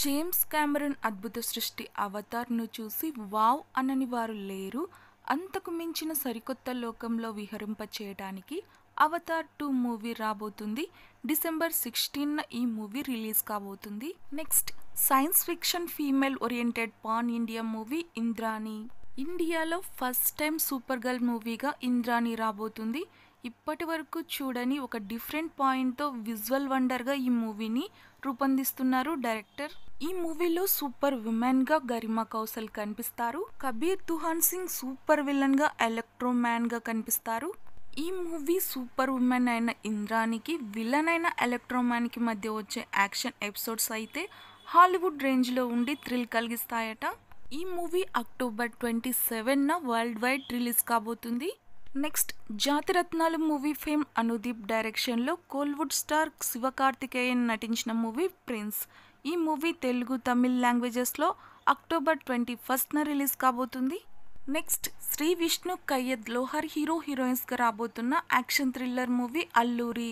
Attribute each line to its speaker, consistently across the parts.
Speaker 1: James Cameron అద్భుత సృష్టి అవతార్ను చూసి వావ్ అనని వారు లేరు అంతకు మించిన సరికొత్త లోకంలో విహరింప చేయడానికి అవతార్ టూ మూవీ రాబోతుంది డిసెంబర్ సిక్స్టీన్న ఈ మూవీ రిలీజ్ కాబోతుంది next science fiction female oriented pan India movie Indrani ఇండియాలో ఫస్ట్ టైం సూపర్ గర్ల్ మూవీగా ఇంద్రాణి రాబోతుంది ఇప్పటి వరకు చూడని ఒక డిఫరెంట్ పాయింట్తో విజువల్ వండర్గా ఈ మూవీని రూపొందిస్తున్నారు డైరెక్టర్ ఈ మూవీలో సూపర్ విమెన్ గా గరిమా కౌశల్ కనిపిస్తారు కబీర్ తుహాన్ సింగ్ సూపర్ విలన్ గా ఎలక్ట్రో మ్యాన్ గా కనిపిస్తారు ఈ మూవీ సూపర్ ఉమెన్ అయిన ఇంద్రానికి విలన్ అయిన ఎలక్ట్రోమాన్కి మధ్య వచ్చే యాక్షన్ ఎపిసోడ్స్ అయితే హాలీవుడ్ రేంజ్లో ఉండి థ్రిల్ కలిగిస్తాయట ఈ మూవీ అక్టోబర్ ట్వంటీ సెవెన్న వరల్డ్ వైడ్ రిలీజ్ కాబోతుంది next Jathiratnalu movie fame Anudeep డైరెక్షన్లో కోల్వుడ్ స్టార్ శివకార్తికేయన్ నటించిన మూవీ ప్రిన్స్ ఈ మూవీ తెలుగు తమిళ్ లాంగ్వేజెస్లో అక్టోబర్ ట్వంటీ ఫస్ట్న రిలీజ్ కాబోతుంది నెక్స్ట్ శ్రీ విష్ణు కయ్యద్ లోహర్ హీరో హీరోయిన్స్గా రాబోతున్న యాక్షన్ థ్రిల్లర్ మూవీ అల్లూరి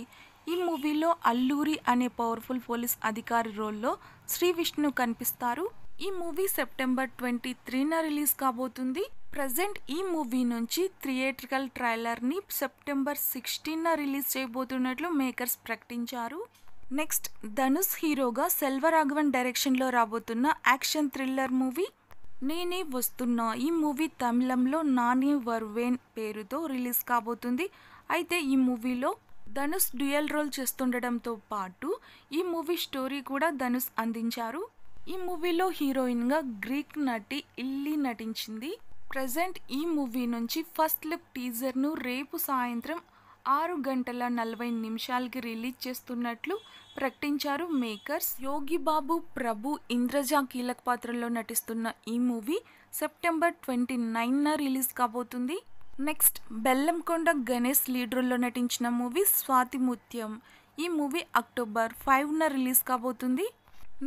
Speaker 1: ఈ మూవీలో అల్లూరి అనే పవర్ఫుల్ పోలీస్ అధికారి రోల్లో శ్రీ విష్ణు కనిపిస్తారు ఈ మూవీ సెప్టెంబర్ ట్వంటీ త్రీన రిలీజ్ కాబోతుంది ప్రజెంట్ ఈ మూవీ నుంచి థియేట్రికల్ ట్రైలర్ని సెప్టెంబర్ సిక్స్టీన్న రిలీజ్ చేయబోతున్నట్లు మేకర్స్ ప్రకటించారు నెక్స్ట్ ధనుష్ హీరోగా సెల్వరాఘవన్ డైరెక్షన్లో రాబోతున్న యాక్షన్ థ్రిల్లర్ మూవీ నేనే వస్తున్నా ఈ మూవీ తమిళంలో నాని వర్వేన్ పేరుతో రిలీజ్ కాబోతుంది అయితే ఈ మూవీలో ధనుష్ డ్యూయల్ రోల్ చేస్తుండటంతో పాటు ఈ మూవీ స్టోరీ కూడా ధనుష్ అందించారు ఈ మూవీలో హీరోయిన్గా గ్రీక్ నటి ఇల్లీ నటించింది ప్రజెంట్ ఈ మూవీ నుంచి ఫస్ట్ లుక్ టీజర్ను రేపు సాయంత్రం ఆరు గంటల నలభై నిమిషాలకి రిలీజ్ చేస్తున్నట్లు ప్రకటించారు మేకర్స్ యోగి బాబు ప్రభు ఇంద్రజ కీలక పాత్రలో నటిస్తున్న ఈ మూవీ సెప్టెంబర్ ట్వంటీ నైన్న రిలీజ్ కాబోతుంది నెక్స్ట్ బెల్లంకొండ గణేష్ లీడర్లో నటించిన మూవీ స్వాతి ముత్యం ఈ మూవీ అక్టోబర్ ఫైవ్న రిలీజ్ కాబోతుంది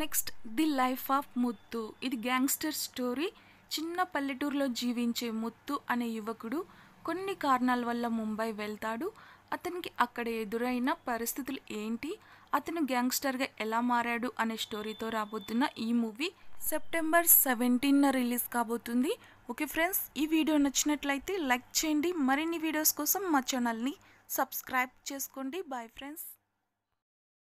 Speaker 1: next the life of Muthu ఇది గ్యాంగ్స్టర్ స్టోరీ చిన్న పల్లెటూరులో జీవించే ముత్తు అనే యువకుడు కొన్ని కారణాల వల్ల ముంబై వెళ్తాడు అతనికి అక్కడ ఎదురైన పరిస్థితులు ఏంటి అతను గ్యాంగ్స్టర్గా ఎలా మారాడు అనే స్టోరీతో రాబోతున్న ఈ మూవీ సెప్టెంబర్ సెవెంటీన్న రిలీజ్ కాబోతుంది ఓకే ఫ్రెండ్స్ ఈ వీడియో నచ్చినట్లయితే లైక్ చేయండి మరిన్ని వీడియోస్ కోసం మా ఛానల్ని సబ్స్క్రైబ్ చేసుకోండి బాయ్ ఫ్రెండ్స్